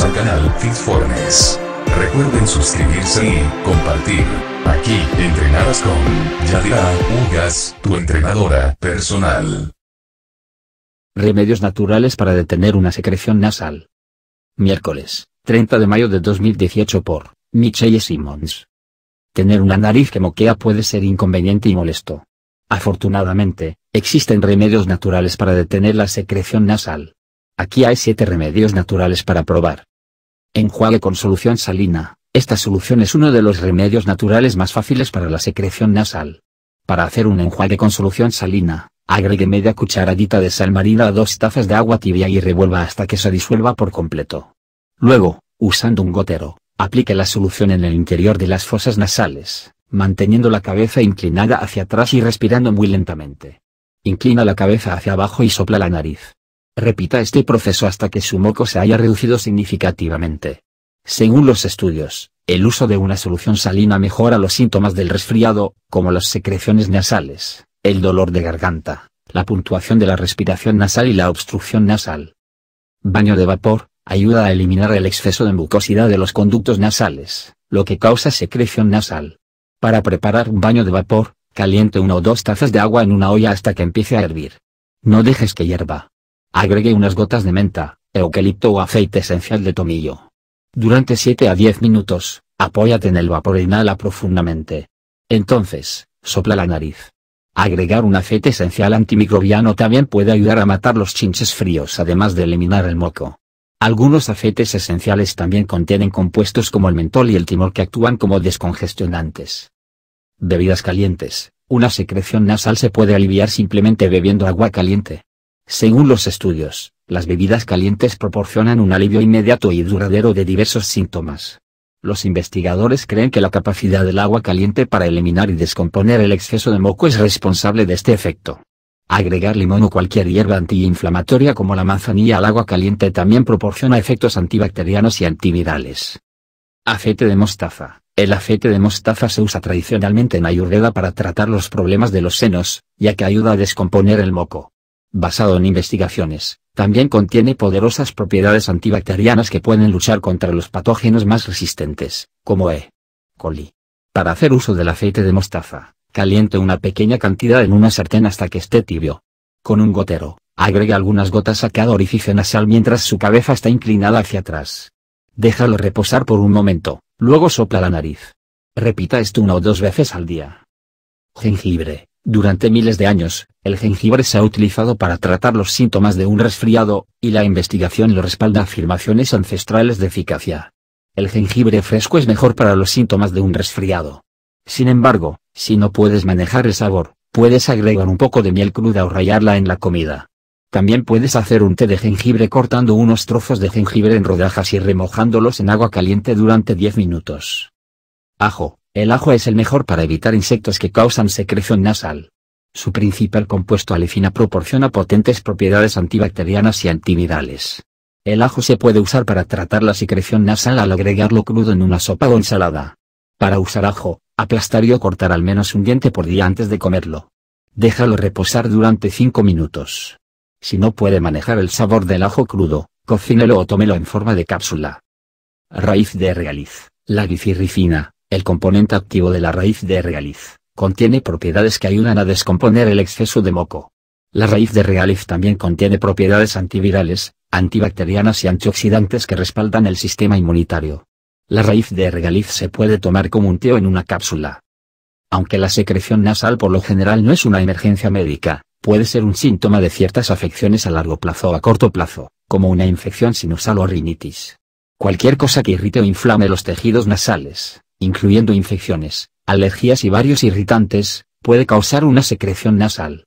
al canal Fitformes. Recuerden suscribirse y compartir. Aquí, entrenadas con Yadira Ugas, tu entrenadora personal. Remedios naturales para detener una secreción nasal. Miércoles, 30 de mayo de 2018 por Michelle Simmons. Tener una nariz que moquea puede ser inconveniente y molesto. Afortunadamente, existen remedios naturales para detener la secreción nasal. Aquí hay siete remedios naturales para probar. Enjuague con solución salina. Esta solución es uno de los remedios naturales más fáciles para la secreción nasal. Para hacer un enjuague con solución salina, agregue media cucharadita de sal marina a dos tazas de agua tibia y revuelva hasta que se disuelva por completo. Luego, usando un gotero, aplique la solución en el interior de las fosas nasales, manteniendo la cabeza inclinada hacia atrás y respirando muy lentamente. Inclina la cabeza hacia abajo y sopla la nariz. Repita este proceso hasta que su moco se haya reducido significativamente. Según los estudios, el uso de una solución salina mejora los síntomas del resfriado, como las secreciones nasales, el dolor de garganta, la puntuación de la respiración nasal y la obstrucción nasal. Baño de vapor, ayuda a eliminar el exceso de mucosidad de los conductos nasales, lo que causa secreción nasal. Para preparar un baño de vapor, caliente una o dos tazas de agua en una olla hasta que empiece a hervir. No dejes que hierva. Agregue unas gotas de menta, eucalipto o aceite esencial de tomillo. Durante 7 a 10 minutos, apóyate en el vapor e inhala profundamente. Entonces, sopla la nariz. Agregar un aceite esencial antimicrobiano también puede ayudar a matar los chinches fríos además de eliminar el moco. Algunos aceites esenciales también contienen compuestos como el mentol y el timor que actúan como descongestionantes. Bebidas calientes. Una secreción nasal se puede aliviar simplemente bebiendo agua caliente. Según los estudios, las bebidas calientes proporcionan un alivio inmediato y duradero de diversos síntomas. Los investigadores creen que la capacidad del agua caliente para eliminar y descomponer el exceso de moco es responsable de este efecto. Agregar limón o cualquier hierba antiinflamatoria como la manzanilla al agua caliente también proporciona efectos antibacterianos y antivirales. Aceite de mostaza. El aceite de mostaza se usa tradicionalmente en Ayurveda para tratar los problemas de los senos, ya que ayuda a descomponer el moco basado en investigaciones, también contiene poderosas propiedades antibacterianas que pueden luchar contra los patógenos más resistentes, como E. coli. Para hacer uso del aceite de mostaza, caliente una pequeña cantidad en una sartén hasta que esté tibio. Con un gotero, agregue algunas gotas a cada orificio nasal mientras su cabeza está inclinada hacia atrás. Déjalo reposar por un momento, luego sopla la nariz. Repita esto una o dos veces al día. Jengibre, durante miles de años, el jengibre se ha utilizado para tratar los síntomas de un resfriado, y la investigación lo respalda afirmaciones ancestrales de eficacia. El jengibre fresco es mejor para los síntomas de un resfriado. Sin embargo, si no puedes manejar el sabor, puedes agregar un poco de miel cruda o rayarla en la comida. También puedes hacer un té de jengibre cortando unos trozos de jengibre en rodajas y remojándolos en agua caliente durante 10 minutos. Ajo, el ajo es el mejor para evitar insectos que causan secreción nasal. Su principal compuesto alefina proporciona potentes propiedades antibacterianas y antivirales. El ajo se puede usar para tratar la secreción nasal al agregarlo crudo en una sopa o ensalada. Para usar ajo, aplastar y o cortar al menos un diente por día antes de comerlo. Déjalo reposar durante 5 minutos. Si no puede manejar el sabor del ajo crudo, cocínelo o tómelo en forma de cápsula. Raíz de regaliz, la el componente activo de la raíz de regaliz, contiene propiedades que ayudan a descomponer el exceso de moco. La raíz de regaliz también contiene propiedades antivirales, antibacterianas y antioxidantes que respaldan el sistema inmunitario. La raíz de regaliz se puede tomar como un teo en una cápsula. Aunque la secreción nasal por lo general no es una emergencia médica, puede ser un síntoma de ciertas afecciones a largo plazo o a corto plazo, como una infección sinusal o rinitis. Cualquier cosa que irrite o inflame los tejidos nasales, incluyendo infecciones, alergias y varios irritantes, puede causar una secreción nasal.